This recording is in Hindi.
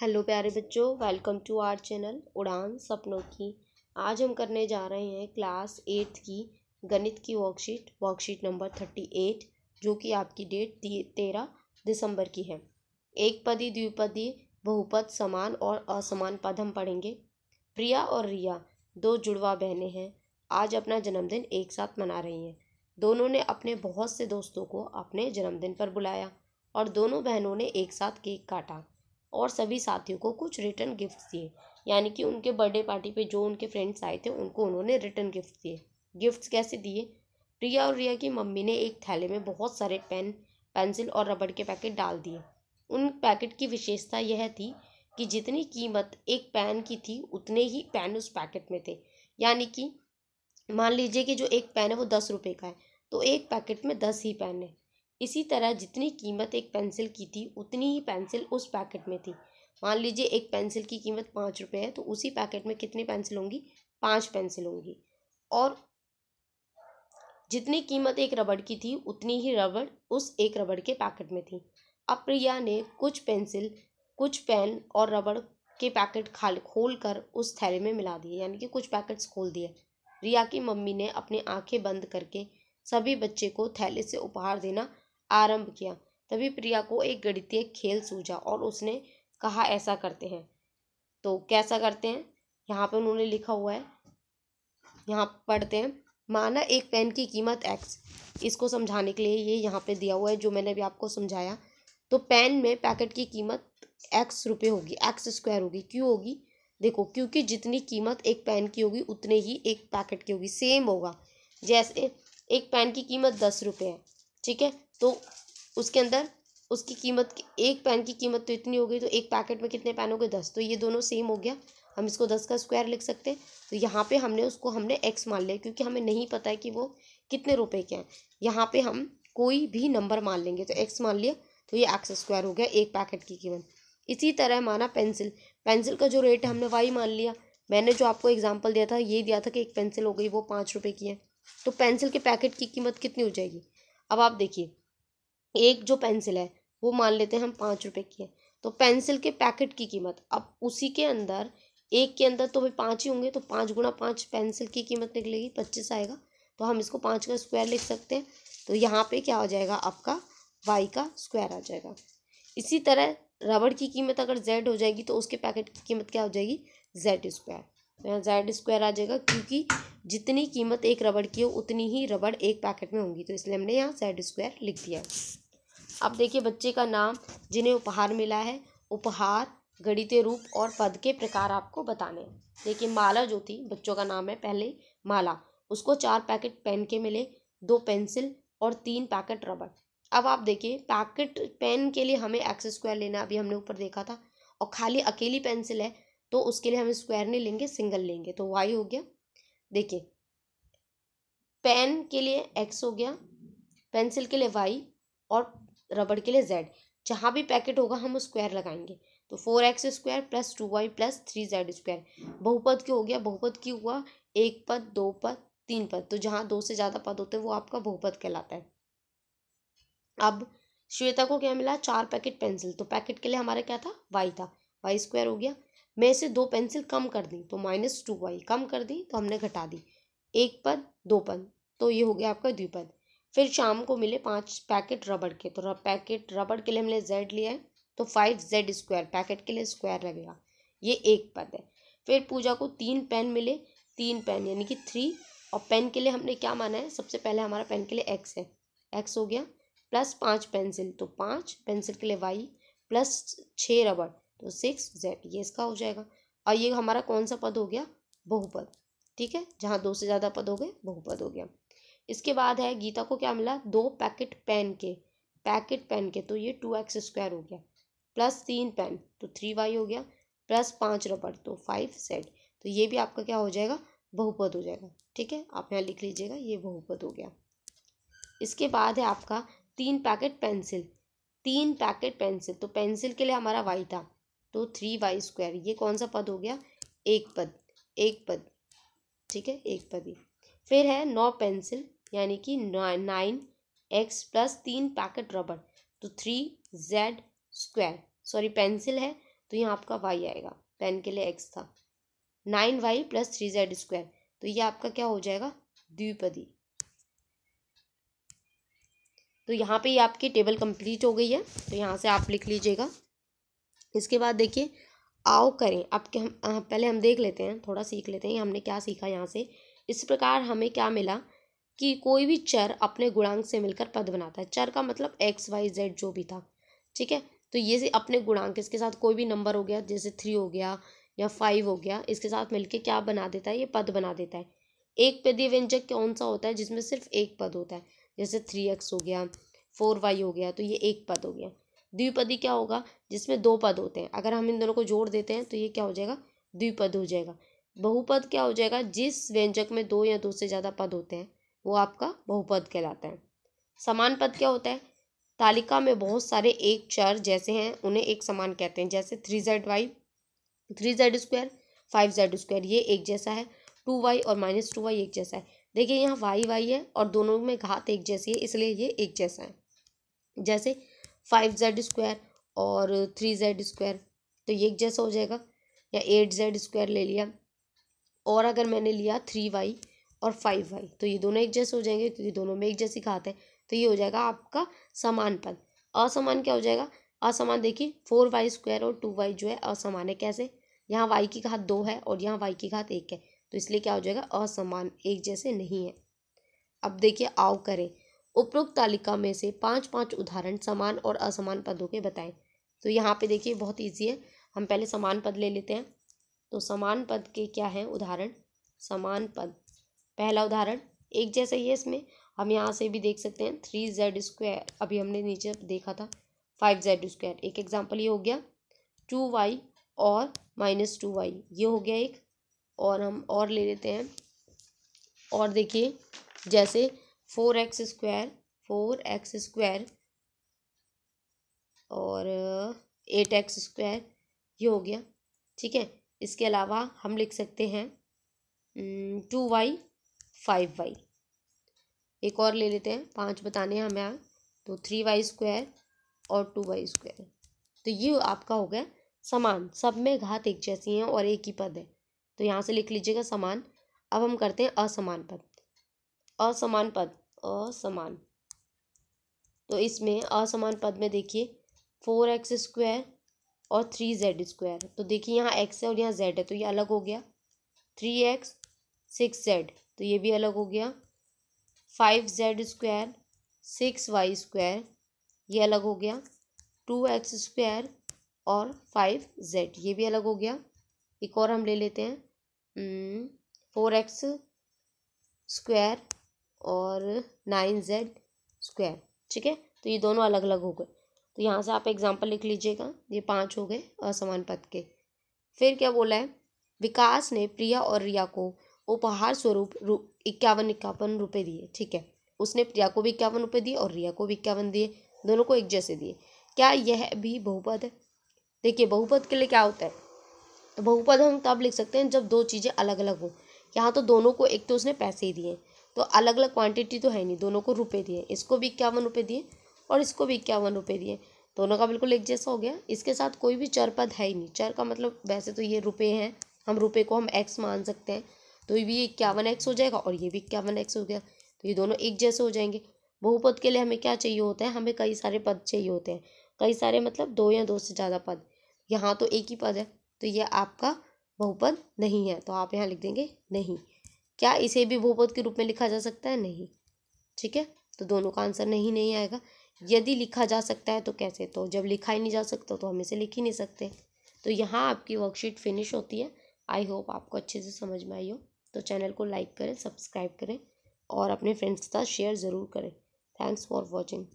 हेलो प्यारे बच्चों वेलकम टू आर चैनल उड़ान सपनों की आज हम करने जा रहे हैं क्लास एट्थ की गणित की worksheet worksheet number thirty eight जो कि आपकी डेट तेरह दिसंबर की है एक पदी द्विपदी बहुपद समान और असमान पद हम पढ़ेंगे प्रिया और रिया दो जुड़वा बहनें हैं आज अपना जन्मदिन एक साथ मना रही हैं दोनों ने अपने बहुत से दोस्तों को अपने जन्मदिन पर बुलाया और दोनों बहनों ने एक साथ केक काटा और सभी साथियों को कुछ रिटर्न गिफ्ट दिए यानी कि उनके बर्थडे पार्टी पे जो उनके फ्रेंड्स आए थे उनको उन्होंने रिटर्न गिफ्ट दिए गिफ्ट्स कैसे दिए रिया और रिया की मम्मी ने एक थैले में बहुत सारे पेन पेंसिल और रबड़ के पैकेट डाल दिए उन पैकेट की विशेषता यह थी कि जितनी कीमत एक पेन की थी उतने ही पेन उस पैकेट में थे यानी कि मान लीजिए कि जो एक पेन है वो दस रुपये का है तो एक पैकेट में दस ही पेन है इसी तरह जितनी कीमत एक पेंसिल की थी उतनी ही पेंसिल उस पैकेट में थी मान लीजिए एक पेंसिल की कीमत पाँच रुपये है तो उसी पैकेट में कितनी पेंसिल होंगी पाँच पेंसिल होंगी और जितनी कीमत एक रबड़ की थी उतनी ही रबड़ उस एक रबड़ के पैकेट में थी अप्रिया ने कुछ पेंसिल कुछ पेन और रबड़ के पैकेट खाल खोल कर उस थैले में मिला दिए यानी कि कुछ पैकेट्स खोल दिए रिया की मम्मी ने अपनी आंखें बंद करके सभी बच्चे को थैले से उपहार देना आरंभ किया तभी प्रिया को एक गणितीय खेल सूझा और उसने कहा ऐसा करते हैं तो कैसा करते हैं यहाँ पे उन्होंने लिखा हुआ है यहाँ पढ़ते हैं माना एक पेन की कीमत एक्स इसको समझाने के लिए ये यहाँ पे दिया हुआ है जो मैंने अभी आपको समझाया तो पेन में पैकेट की कीमत एक्स रुपये होगी एक्स स्क्वायर होगी क्यों होगी देखो क्योंकि जितनी कीमत एक पेन की होगी उतने ही एक पैकेट की होगी सेम होगा जैसे एक पेन की कीमत दस रुपये है ठीक है तो उसके अंदर उसकी कीमत एक पेन की कीमत तो इतनी हो गई तो एक पैकेट में कितने पेन हो गए दस तो ये दोनों सेम हो गया हम इसको दस का स्क्वायर लिख सकते हैं तो यहाँ पे हमने उसको हमने एक्स मान लिया क्योंकि हमें नहीं पता है कि वो कितने रुपए के हैं यहाँ पे हम कोई भी नंबर मान लेंगे तो एक्स मान लिया तो ये एक्स स्क्वायर हो गया एक पैकेट की कीमत इसी तरह माना पेंसिल पेंसिल का जो रेट हमने वाई मान लिया मैंने जो आपको एग्जाम्पल दिया था ये दिया था कि एक पेंसिल हो गई वो पाँच रुपये की है तो पेंसिल के पैकेट की कीमत कितनी हो जाएगी अब आप देखिए एक जो पेंसिल है वो मान लेते हैं हम पाँच रुपये की है तो पेंसिल के पैकेट की कीमत अब उसी के अंदर एक के अंदर तो भाई पाँच ही होंगे तो पाँच गुना पाँच पेंसिल की कीमत निकलेगी पच्चीस आएगा तो हम इसको पाँच का स्क्वायर लिख सकते हैं तो यहाँ पे क्या हो जाएगा आपका वाई का स्क्वायर आ जाएगा इसी तरह रबड़ की कीमत अगर जेड हो जाएगी तो उसके पैकेट की कीमत क्या हो जाएगी जेड स्क्वायर तो यहाँ जेड स्क्वायर आ जाएगा क्योंकि जितनी कीमत एक रबड़ की हो उतनी ही रबड़ एक पैकेट में होंगी तो इसलिए हमने यहाँ जेड स्क्वायर लिख दिया अब देखिए बच्चे का नाम जिन्हें उपहार मिला है उपहार गणित रूप और पद के प्रकार आपको बताने हैं देखिए माला जो थी बच्चों का नाम है पहले माला उसको चार पैकेट पेन के मिले दो पेंसिल और तीन पैकेट रबड़ अब आप देखिए पैकेट पेन के लिए हमें एक्स स्क्वायर लेना अभी हमने ऊपर देखा था और खाली अकेली पेंसिल है तो उसके लिए हम स्क्वायर नहीं लेंगे सिंगल लेंगे तो वाई हो गया देखिए पेन के लिए एक्स हो गया पेंसिल के लिए वाई और रबड़ के लिए जेड जहाँ भी पैकेट होगा हम स्क्वायर लगाएंगे तो four x square plus two Y plus three Z square बहुपद क्यों हो गया बहुपद क्यों हुआ एक पद दो पद तीन पद तो जहाँ दो से ज़्यादा पद होते हैं वो आपका बहुपद कहलाता है अब श्वेता को क्या मिला चार पैकेट पेंसिल तो पैकेट के लिए हमारा क्या था वाई था वाई स्क्वायर हो गया मैं इसे दो पेंसिल कम कर दी तो माइनस टू वाई कम कर दी तो हमने घटा दी एक पद दो पद तो ये हो गया आपका द्विपद फिर शाम को मिले पाँच पैकेट रबड़ के तो पैकेट रबड़ के लिए हमने जेड लिया है तो फाइव जेड स्क्वायर पैकेट के लिए स्क्वायर लगेगा ये एक पद है फिर पूजा को तीन पेन मिले तीन पेन यानी कि थ्री और पेन के लिए हमने क्या माना है सबसे पहले हमारा पेन के लिए एक्स है एक्स हो गया प्लस पाँच पेंसिल तो पाँच पेंसिल के लिए वाई प्लस छः रबड़ तो सिक्स जेड ये इसका हो जाएगा और ये हमारा कौन सा पद हो गया बहुपद ठीक है जहाँ दो से ज़्यादा पद हो गए बहुपद हो गया इसके बाद है गीता को क्या मिला दो पैकेट पेन के पैकेट पेन के तो ये टू एक्स स्क्वायर हो गया प्लस तीन पेन तो थ्री वाई हो गया प्लस पाँच रबड़ तो फाइव सेट तो ये भी आपका क्या हो जाएगा बहुपद हो जाएगा ठीक है आप यहाँ लिख लीजिएगा ये बहुपद हो गया इसके बाद है आपका तीन पैकेट पेंसिल तीन पैकेट पेंसिल तो पेंसिल के लिए हमारा वाई था तो थ्री वाई स्क्वायर ये कौन सा पद हो गया एक पद एक पद ठीक है एक पद ही फिर है नौ पेंसिल यानी कि नाइन एक्स प्लस तीन पैकेट रबड़ तो three Z square sorry pencil है तो यहाँ आपका वाई आएगा पेन के लिए एक्स था nine Y plus three Z square तो ये आपका क्या हो जाएगा द्विपदी तो यहाँ पे ये आपकी टेबल कंप्लीट हो गई है तो यहाँ से आप लिख लीजिएगा इसके बाद देखिए आओ करें अब के हम पहले हम देख लेते हैं थोड़ा सीख लेते हैं हमने क्या सीखा यहाँ से इस प्रकार हमें क्या मिला कि कोई भी चर अपने गुणांक से मिलकर पद बनाता है चर का मतलब एक्स वाई जेड जो भी था ठीक है तो ये अपने गुणांक इसके साथ कोई भी नंबर हो गया जैसे थ्री हो गया या फाइव हो गया इसके साथ मिलके क्या बना देता है ये पद बना देता है एक पदीय व्यंजक कौन सा होता है जिसमें सिर्फ एक पद होता है जैसे थ्री एक्स हो गया फोर वाई हो गया तो ये एक पद हो गया द्विपदी क्या होगा जिसमें दो पद होते हैं अगर हम इन दोनों को जोड़ देते हैं तो ये क्या हो जाएगा द्विपद हो जाएगा बहुपद क्या हो जाएगा जिस व्यंजक में दो या दो से ज़्यादा पद होते हैं वो आपका बहुपद कहलाता है समान पद क्या होता है तालिका में बहुत सारे एक चर जैसे हैं उन्हें एक समान कहते हैं जैसे three Z Y three Z square five Z square ये एक जैसा है टू वाई और माइनस टू वाई एक जैसा है देखिए यहाँ वाई वाई है और दोनों में घात एक जैसी है इसलिए ये एक जैसा है जैसे फाइव जेड स्क्वायर और थ्री जेड स्क्वायर तो ये एक जैसा हो जाएगा या एट जेड स्क्वायर ले लिया और अगर मैंने लिया थ्री वाई और फाइव वाई तो ये दोनों एक जैसे हो जाएंगे क्योंकि दोनों में एक जैसी घात है तो ये हो जाएगा आपका समान पद असमान क्या हो जाएगा असमान देखिए फोर वाई स्क्वायर और टू वाई जो है असमान है कैसे यहाँ वाई की घात दो है और यहाँ वाई की घात एक है तो इसलिए क्या हो जाएगा असमान एक जैसे नहीं है अब देखिए आओ करें उपरोक्त तालिका में से पाँच पाँच उदाहरण समान और असमान पदों के बताएं तो यहाँ पे देखिए बहुत इजी है हम पहले समान पद ले लेते हैं तो समान पद के क्या हैं उदाहरण समान पद पहला उदाहरण एक जैसा ही है इसमें हम यहाँ से भी देख सकते हैं थ्री जेड स्क्वायर अभी हमने नीचे देखा था फाइव जेड स्क्वायर एक एग्जाम्पल ये हो गया टू वाई और माइनस टू वाई ये हो गया एक और हम और ले लेते हैं और देखिए जैसे four x square four x square और एट एक्स स्क्वायर ये हो गया ठीक है इसके अलावा हम लिख सकते हैं टू वाई फाइव वाई एक और ले लेते हैं पांच बताने हैं हमें तो थ्री वाई स्क्वायर और टू वाई स्क्वायर तो ये आपका हो गया समान सब में घात एक जैसी हैं और एक ही पद है तो यहाँ से लिख लीजिएगा समान अब हम करते हैं असमान पद असमान पद असमान तो इसमें असमान पद में देखिए फोर एक्स स्क्वायर और थ्री जेड स्क्वायर तो देखिए यहाँ एक्स है और यहाँ जेड है तो ये अलग हो गया थ्री एक्स सिक्स जेड तो ये भी अलग हो गया five Z square six Y square ये अलग हो गया टू एक्स स्क्वायर और फाइव जेड ये भी अलग हो गया एक और हम ले लेते हैं फोर एक्स स्क्वायर और नाइन जेड स्क्वायर ठीक है तो ये दोनों अलग अलग हो गए तो यहाँ से आप एग्जाम्पल लिख लीजिएगा ये पाँच हो गए असमान पद के फिर क्या बोला है विकास ने प्रिया और रिया को उपहार स्वरूप रू इक्यावन इक्यावन रुपये दिए ठीक है उसने प्रिया को भी इक्यावन रुपये दिए और रिया को भी इक्यावन दिए दोनों को एक जैसे दिए क्या यह भी बहुपद है देखिए बहुपद के लिए क्या होता है बहुपद हम तब लिख सकते हैं जब दो चीज़ें अलग अलग हों यहाँ तो दोनों को एक तो उसने पैसे ही दिए तो अलग अलग क्वांटिटी तो है नहीं दोनों को रुपये दिए इसको भी इक्यावन रुपये दिए और इसको भी इक्यावन रुपये दिए दोनों का बिल्कुल एक जैसा हो गया इसके साथ कोई भी चर पद है ही नहीं चर का मतलब वैसे तो ये रुपये हैं हम रुपये को हम एक्स मान सकते हैं तो ये भी इक्यावन एक्स हो जाएगा और ये भी इक्यावन एक्स हो गया तो ये दोनों एक जैसे हो जाएंगे बहुपद के लिए हमें क्या चाहिए होता है हमें कई सारे पद चाहिए होते हैं कई सारे मतलब दो या दो से ज़्यादा पद यहाँ तो एक ही पद है तो ये आपका बहुपद नहीं है तो आप यहाँ लिख देंगे नहीं क्या इसे भी भूपद के रूप में लिखा जा सकता है नहीं ठीक है तो दोनों का आंसर नहीं नहीं आएगा यदि लिखा जा सकता है तो कैसे तो जब लिखा ही नहीं जा सकता तो हम इसे लिख ही नहीं सकते तो यहाँ आपकी वर्कशीट फिनिश होती है आई होप आपको अच्छे से समझ में आई हो तो चैनल को लाइक करें सब्सक्राइब करें और अपने फ्रेंड्स के साथ शेयर ज़रूर करें थैंक्स फॉर वॉचिंग